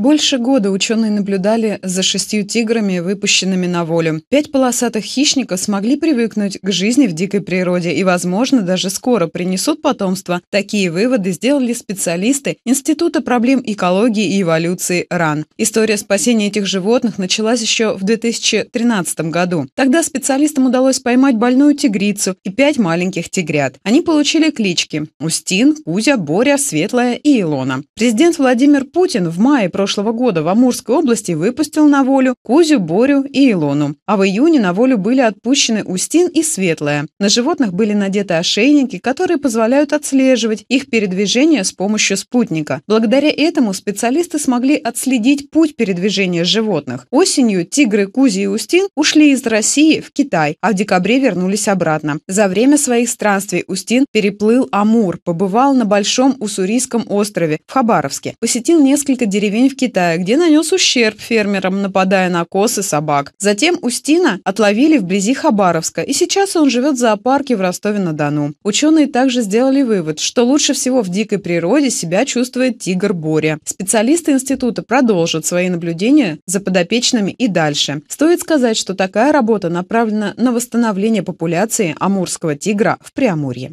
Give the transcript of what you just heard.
Больше года ученые наблюдали за шестью тиграми, выпущенными на волю. Пять полосатых хищников смогли привыкнуть к жизни в дикой природе и, возможно, даже скоро принесут потомство. Такие выводы сделали специалисты Института проблем экологии и эволюции РАН. История спасения этих животных началась еще в 2013 году. Тогда специалистам удалось поймать больную тигрицу и пять маленьких тигрят. Они получили клички – Устин, Кузя, Боря, Светлая и Илона. Президент Владимир Путин в мае прошлого прошлого года в Амурской области выпустил на волю Кузю, Борю и Илону. А в июне на волю были отпущены Устин и Светлая. На животных были надеты ошейники, которые позволяют отслеживать их передвижение с помощью спутника. Благодаря этому специалисты смогли отследить путь передвижения животных. Осенью тигры Кузи и Устин ушли из России в Китай, а в декабре вернулись обратно. За время своих странствий Устин переплыл Амур, побывал на Большом Уссурийском острове в Хабаровске, посетил несколько деревень в Китая, где нанес ущерб фермерам, нападая на косы собак. Затем Устина отловили вблизи Хабаровска, и сейчас он живет в зоопарке в Ростове-на-Дону. Ученые также сделали вывод, что лучше всего в дикой природе себя чувствует тигр Боря. Специалисты института продолжат свои наблюдения за подопечными и дальше. Стоит сказать, что такая работа направлена на восстановление популяции амурского тигра в Преамурье.